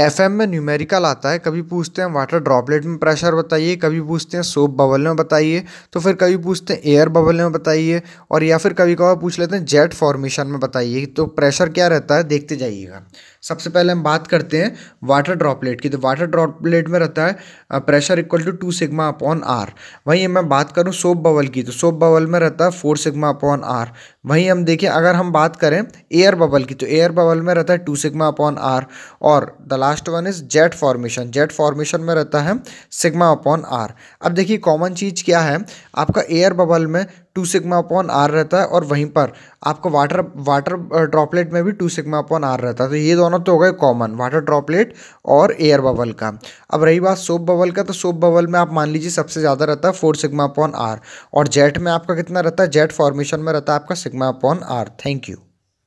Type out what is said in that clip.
M में numerical आता है कभी पूछते हैं वाटर ड्रॉपलेट में प्रेशर बताइए कभी पूछते हैं सोप बबल में बताइए तो फिर कभी पूछते हैं एयर बबल में बताइए और या फिर कभी कभार पूछ लेते हैं जेट फॉर्मेशन में बताइए तो प्रेशर क्या रहता है देखते जाइएगा सबसे पहले हम बात करते हैं वाटर ड्रॉपलेट की तो वाटर ड्रॉपलेट में रहता है pressure equal to two sigma upon R वहीं मैं बात करूँ सोप बबल की तो सोप बबल में रहता है फोर सिग्मा अपॉन आर वहीं हम देखें अगर हम बात करें एयर बबल की तो एयर बबल में रहता है टू सिग्मा अपॉन आर और the last one is jet formation jet formation में रहता है सिग्मा अपॉन आर अब देखिए कॉमन चीज़ क्या है आपका एयर बबल में टू सिग्मा अपॉन आर रहता है और वहीं पर आपका वाटर वाटर ड्रॉपलेट में भी टू सिग्मा अपॉन आर रहता है तो ये दोनों तो हो गए कॉमन वाटर ड्रॉपलेट और एयर बबल का अब रही बात सोप बबल का तो सोप बबल में आप मान लीजिए सबसे ज़्यादा रहता है फोर सिग्मा अपॉन आर और जेट में आपका कितना रहता है जेट फॉर्मेशन में रहता है आपका sigma upon R thank you